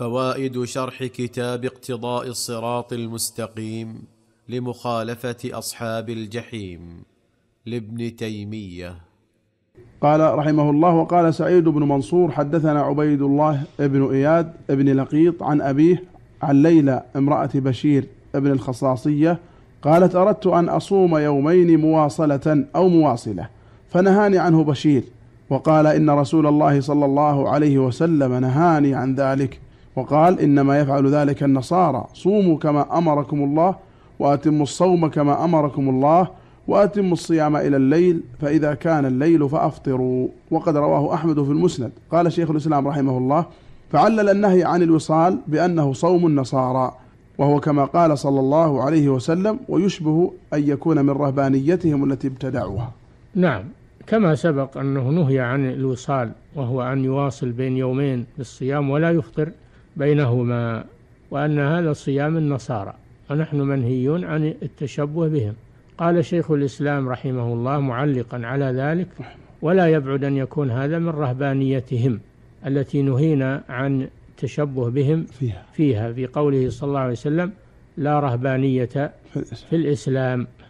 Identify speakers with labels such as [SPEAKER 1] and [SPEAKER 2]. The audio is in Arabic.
[SPEAKER 1] فوائد شرح كتاب اقتضاء الصراط المستقيم لمخالفه اصحاب الجحيم لابن تيميه
[SPEAKER 2] قال رحمه الله وقال سعيد بن منصور حدثنا عبيد الله بن اياد بن لقيط عن ابيه عن ليلى امراه بشير بن الخصاصيه قالت اردت ان اصوم يومين مواصله او مواصله فنهاني عنه بشير وقال ان رسول الله صلى الله عليه وسلم نهاني عن ذلك وقال إنما يفعل ذلك النصارى صوموا كما أمركم الله وأتموا الصوم كما أمركم الله وأتموا الصيام إلى الليل فإذا كان الليل فأفطروا وقد رواه أحمد في المسند قال شيخ الإسلام رحمه الله فعلل النهي عن الوصال بأنه صوم النصارى وهو كما قال صلى الله عليه وسلم ويشبه أن يكون من رهبانيتهم التي ابتدعوها
[SPEAKER 3] نعم كما سبق أنه نهي عن الوصال وهو أن يواصل بين يومين بالصيام ولا يفطر بينهما وأن هذا صيام النصارى ونحن منهيون عن التشبه بهم قال شيخ الإسلام رحمه الله معلقا على ذلك ولا يبعد أن يكون هذا من رهبانيتهم التي نهينا عن التشبه بهم فيها, فيها في قوله صلى الله عليه وسلم لا رهبانية في الإسلام